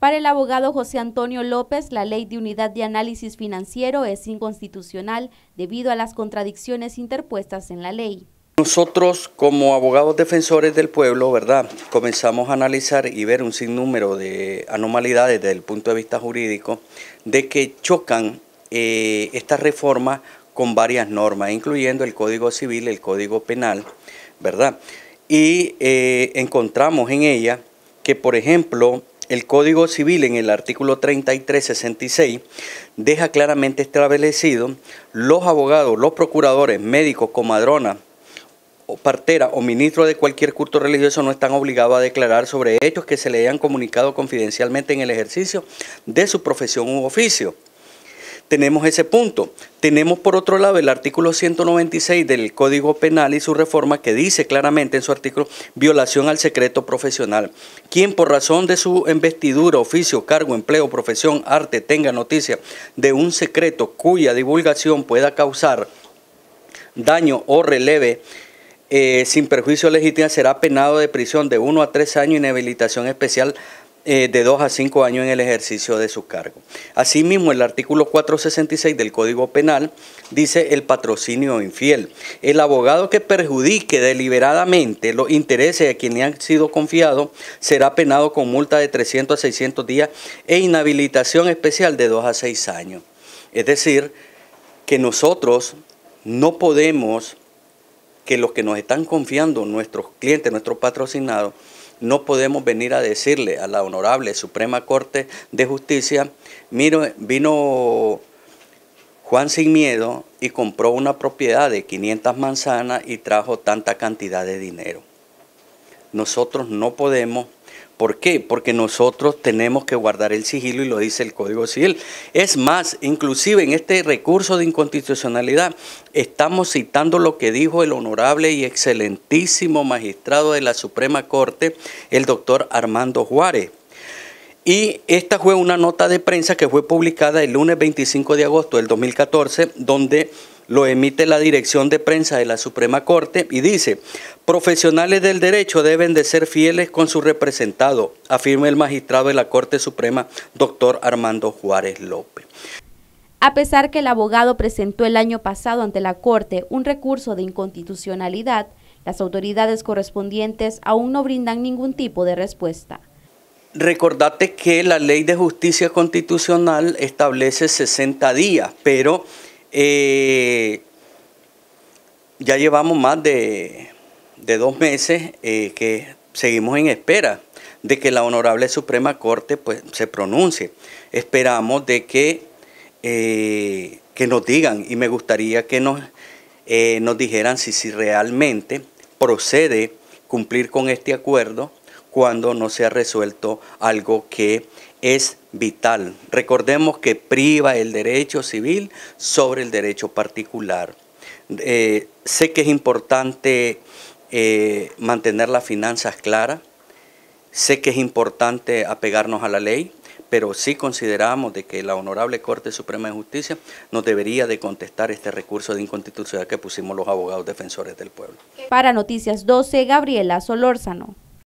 Para el abogado José Antonio López, la ley de unidad de análisis financiero es inconstitucional debido a las contradicciones interpuestas en la ley. Nosotros como abogados defensores del pueblo, ¿verdad? Comenzamos a analizar y ver un sinnúmero de anomalidades desde el punto de vista jurídico, de que chocan eh, estas reformas con varias normas, incluyendo el Código Civil, el Código Penal, ¿verdad? Y eh, encontramos en ella que, por ejemplo, el Código Civil en el artículo 3366 deja claramente establecido los abogados, los procuradores, médicos, comadronas, partera o ministro de cualquier culto religioso no están obligados a declarar sobre hechos que se le hayan comunicado confidencialmente en el ejercicio de su profesión u oficio tenemos ese punto. Tenemos por otro lado el artículo 196 del Código Penal y su reforma que dice claramente en su artículo violación al secreto profesional. Quien por razón de su investidura, oficio, cargo, empleo, profesión, arte tenga noticia de un secreto cuya divulgación pueda causar daño o releve eh, sin perjuicio legítimo será penado de prisión de 1 a 3 años y inhabilitación especial eh, de 2 a 5 años en el ejercicio de su cargo. Asimismo, el artículo 466 del Código Penal dice el patrocinio infiel. El abogado que perjudique deliberadamente los intereses de quienes han sido confiados será penado con multa de 300 a 600 días e inhabilitación especial de 2 a 6 años. Es decir, que nosotros no podemos que los que nos están confiando, nuestros clientes, nuestros patrocinados, no podemos venir a decirle a la Honorable Suprema Corte de Justicia, miro, vino Juan sin miedo y compró una propiedad de 500 manzanas y trajo tanta cantidad de dinero. Nosotros no podemos ¿Por qué? Porque nosotros tenemos que guardar el sigilo y lo dice el Código Civil. Es más, inclusive en este recurso de inconstitucionalidad estamos citando lo que dijo el honorable y excelentísimo magistrado de la Suprema Corte, el doctor Armando Juárez. Y esta fue una nota de prensa que fue publicada el lunes 25 de agosto del 2014, donde lo emite la dirección de prensa de la Suprema Corte y dice, profesionales del derecho deben de ser fieles con su representado, afirma el magistrado de la Corte Suprema, doctor Armando Juárez López. A pesar que el abogado presentó el año pasado ante la Corte un recurso de inconstitucionalidad, las autoridades correspondientes aún no brindan ningún tipo de respuesta recordate que la ley de justicia constitucional establece 60 días, pero eh, ya llevamos más de, dos meses eh, que seguimos en espera de que la Honorable Suprema Corte pues, se pronuncie. Esperamos de que, eh, que nos digan y me gustaría que nos, nos dijeran si, si realmente procede cumplir con este acuerdo cuando no se ha resuelto algo que es vital. Recordemos que priva el derecho civil sobre el derecho particular. Eh, sé que es importante eh, mantener las finanzas claras, sé que es importante apegarnos a la ley, pero sí consideramos de que la Honorable Corte Suprema de Justicia nos debería de contestar este recurso de inconstitucionalidad que pusimos los abogados defensores del pueblo. Para Noticias 12, Gabriela Solórzano.